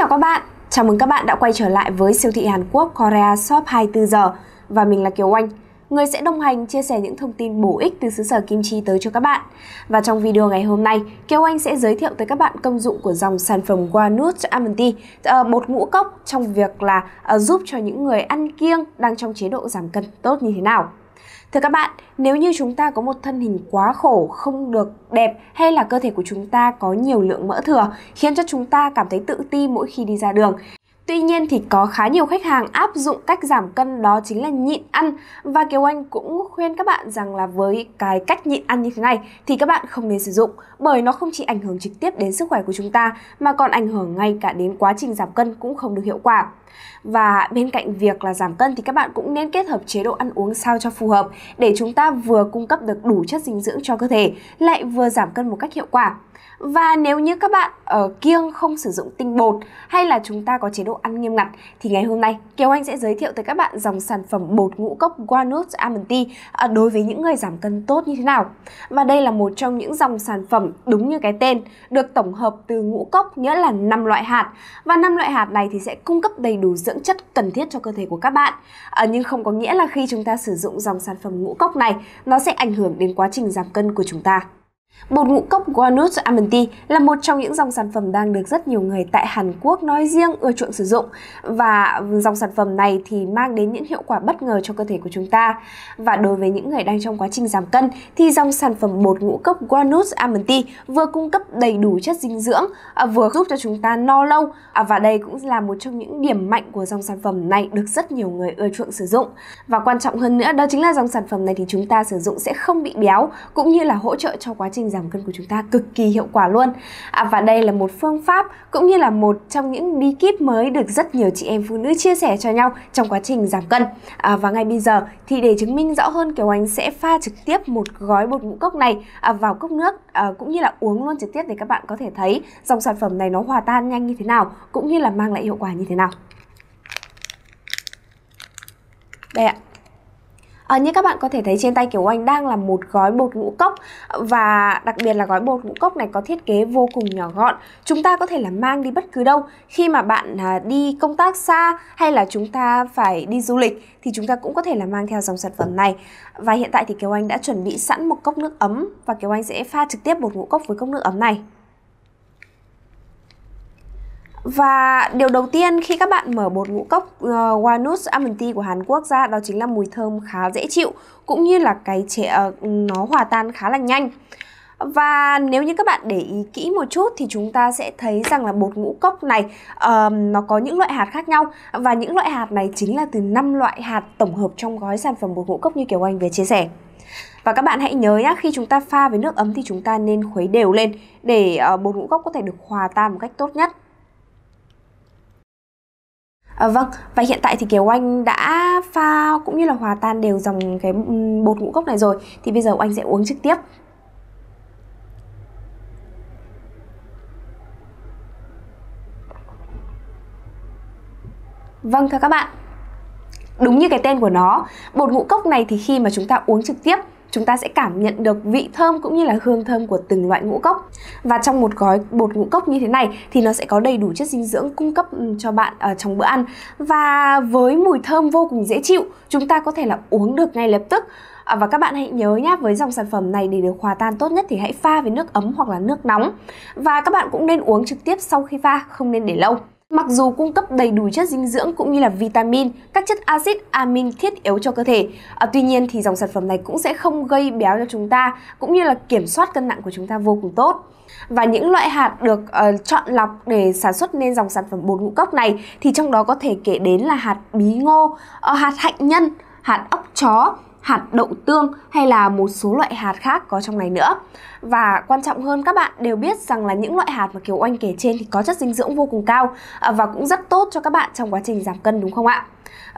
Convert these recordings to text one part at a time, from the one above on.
chào các bạn, chào mừng các bạn đã quay trở lại với siêu thị Hàn Quốc Korea Shop 24 giờ và mình là Kiều Oanh, người sẽ đồng hành chia sẻ những thông tin bổ ích từ xứ sở kim chi tới cho các bạn. Và trong video ngày hôm nay, Kiều Oanh sẽ giới thiệu tới các bạn công dụng của dòng sản phẩm Walnut Almond Tea, ờ, bột ngũ cốc trong việc là ờ, giúp cho những người ăn kiêng đang trong chế độ giảm cân tốt như thế nào. Thưa các bạn, nếu như chúng ta có một thân hình quá khổ, không được đẹp hay là cơ thể của chúng ta có nhiều lượng mỡ thừa khiến cho chúng ta cảm thấy tự ti mỗi khi đi ra đường Tuy nhiên thì có khá nhiều khách hàng áp dụng cách giảm cân đó chính là nhịn ăn và Kiều Anh cũng khuyên các bạn rằng là với cái cách nhịn ăn như thế này thì các bạn không nên sử dụng bởi nó không chỉ ảnh hưởng trực tiếp đến sức khỏe của chúng ta mà còn ảnh hưởng ngay cả đến quá trình giảm cân cũng không được hiệu quả. Và bên cạnh việc là giảm cân thì các bạn cũng nên kết hợp chế độ ăn uống sao cho phù hợp để chúng ta vừa cung cấp được đủ chất dinh dưỡng cho cơ thể lại vừa giảm cân một cách hiệu quả. Và nếu như các bạn ở ờ, kiêng không sử dụng tinh bột hay là chúng ta có chế độ ăn nghiêm ngặt thì ngày hôm nay Kiều Anh sẽ giới thiệu tới các bạn dòng sản phẩm bột ngũ cốc Walnut Almond Tea à, đối với những người giảm cân tốt như thế nào. Và đây là một trong những dòng sản phẩm đúng như cái tên được tổng hợp từ ngũ cốc nghĩa là 5 loại hạt và 5 loại hạt này thì sẽ cung cấp đầy đủ dưỡng chất cần thiết cho cơ thể của các bạn. À, nhưng không có nghĩa là khi chúng ta sử dụng dòng sản phẩm ngũ cốc này nó sẽ ảnh hưởng đến quá trình giảm cân của chúng ta. Bột ngũ cốc Walnut Almond là một trong những dòng sản phẩm đang được rất nhiều người tại Hàn Quốc nói riêng ưa chuộng sử dụng và dòng sản phẩm này thì mang đến những hiệu quả bất ngờ cho cơ thể của chúng ta. Và đối với những người đang trong quá trình giảm cân thì dòng sản phẩm bột ngũ cốc Walnut Almond vừa cung cấp đầy đủ chất dinh dưỡng à, vừa giúp cho chúng ta no lâu à, và đây cũng là một trong những điểm mạnh của dòng sản phẩm này được rất nhiều người ưa chuộng sử dụng. Và quan trọng hơn nữa đó chính là dòng sản phẩm này thì chúng ta sử dụng sẽ không bị béo cũng như là hỗ trợ cho quá trình trình giảm cân của chúng ta cực kỳ hiệu quả luôn à, và đây là một phương pháp cũng như là một trong những bí kíp mới được rất nhiều chị em phụ nữ chia sẻ cho nhau trong quá trình giảm cân à, và ngay bây giờ thì để chứng minh rõ hơn Kiều Anh sẽ pha trực tiếp một gói bột ngũ cốc này à, vào cốc nước à, cũng như là uống luôn trực tiếp để các bạn có thể thấy dòng sản phẩm này nó hòa tan nhanh như thế nào cũng như là mang lại hiệu quả như thế nào đây ạ à, như các bạn có thể thấy trên tay Kiều Anh đang là một gói bột ngũ cốc và đặc biệt là gói bột ngũ cốc này có thiết kế vô cùng nhỏ gọn chúng ta có thể là mang đi bất cứ đâu khi mà bạn à, đi công tác xa hay là chúng ta phải đi du lịch thì chúng ta cũng có thể là mang theo dòng sản phẩm này và hiện tại thì Kiều Anh đã chuẩn bị sẵn một cốc nước ấm và Kiều Anh sẽ pha trực tiếp bột ngũ cốc với cốc nước ấm này và điều đầu tiên khi các bạn mở bột ngũ cốc uh, ờ, Walnuts Almond Tea của Hàn Quốc ra đó chính là mùi thơm khá dễ chịu cũng như là cái trẻ uh, ờ, nó hòa tan khá là nhanh. Và nếu như các bạn để ý kỹ một chút thì chúng ta sẽ thấy rằng là bột ngũ cốc này um, nó có những loại hạt khác nhau và những loại hạt này chính là từ 5 loại hạt tổng hợp trong gói sản phẩm bột ngũ cốc như kiểu Anh vừa chia sẻ. Và các bạn hãy nhớ nhé, khi chúng ta pha với nước ấm thì chúng ta nên khuấy đều lên để uh, bột ngũ cốc có thể được hòa tan một cách tốt nhất. À, vâng, và hiện tại thì Kiều Anh đã pha cũng như là hòa tan đều dòng cái ừ, bột ngũ cốc này rồi thì bây giờ anh sẽ uống trực tiếp. Vâng thưa các bạn, đúng như cái tên của nó, bột ngũ cốc này thì khi mà chúng ta uống trực tiếp chúng ta sẽ cảm nhận được vị thơm cũng như là hương thơm của từng loại ngũ cốc. Và trong một gói bột ngũ cốc như thế này thì nó sẽ có đầy đủ chất dinh dưỡng cung cấp ừ, cho bạn ở trong bữa ăn. Và với mùi thơm vô cùng dễ chịu, chúng ta có thể là uống được ngay lập tức. À, và các bạn hãy nhớ nhé, với dòng sản phẩm này để được hòa tan tốt nhất thì hãy pha với nước ấm hoặc là nước nóng. Và các bạn cũng nên uống trực tiếp sau khi pha, không nên để lâu. Mặc dù cung cấp đầy đủ chất dinh dưỡng cũng như là vitamin, các chất axit amin thiết yếu cho cơ thể, à, tuy nhiên thì dòng sản phẩm này cũng sẽ không gây béo cho chúng ta cũng như là kiểm soát cân nặng của chúng ta vô cùng tốt. Và những loại hạt được uh, chọn lọc để sản xuất nên dòng sản phẩm bột ngũ cốc này thì trong đó có thể kể đến là hạt bí ngô, uh, hạt hạnh nhân, hạt óc chó, hạt đậu tương hay là một số loại hạt khác có trong này nữa. Và quan trọng hơn các bạn đều biết rằng là những loại hạt mà kiểu Oanh kể trên thì có chất dinh dưỡng vô cùng cao à, và cũng rất tốt cho các bạn trong quá trình giảm cân đúng không ạ?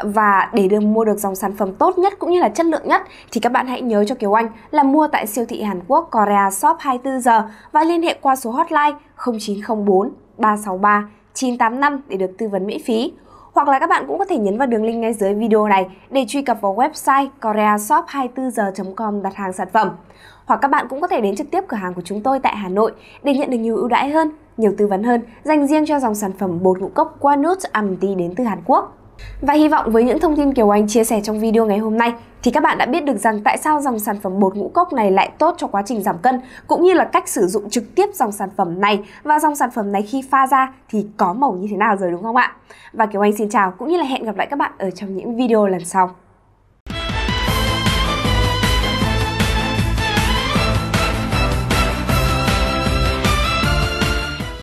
Và để được mua được dòng sản phẩm tốt nhất cũng như là chất lượng nhất thì các bạn hãy nhớ cho kiểu Anh là mua tại siêu thị Hàn Quốc Korea Shop 24 giờ và liên hệ qua số hotline 0904 363 985 để được tư vấn miễn phí hoặc là các bạn cũng có thể nhấn vào đường link ngay dưới video này để truy cập vào website koreashop24h.com đặt hàng sản phẩm. Hoặc các bạn cũng có thể đến trực tiếp cửa hàng của chúng tôi tại Hà Nội để nhận được nhiều ưu đãi hơn, nhiều tư vấn hơn dành riêng cho dòng sản phẩm bột ngũ cốc Quanut amity đến từ Hàn Quốc. Và hy vọng với những thông tin Kiều Anh chia sẻ trong video ngày hôm nay thì các bạn đã biết được rằng tại sao dòng sản phẩm bột ngũ cốc này lại tốt cho quá trình giảm cân cũng như là cách sử dụng trực tiếp dòng sản phẩm này và dòng sản phẩm này khi pha ra thì có màu như thế nào rồi đúng không ạ? Và Kiều Anh xin chào cũng như là hẹn gặp lại các bạn ở trong những video lần sau.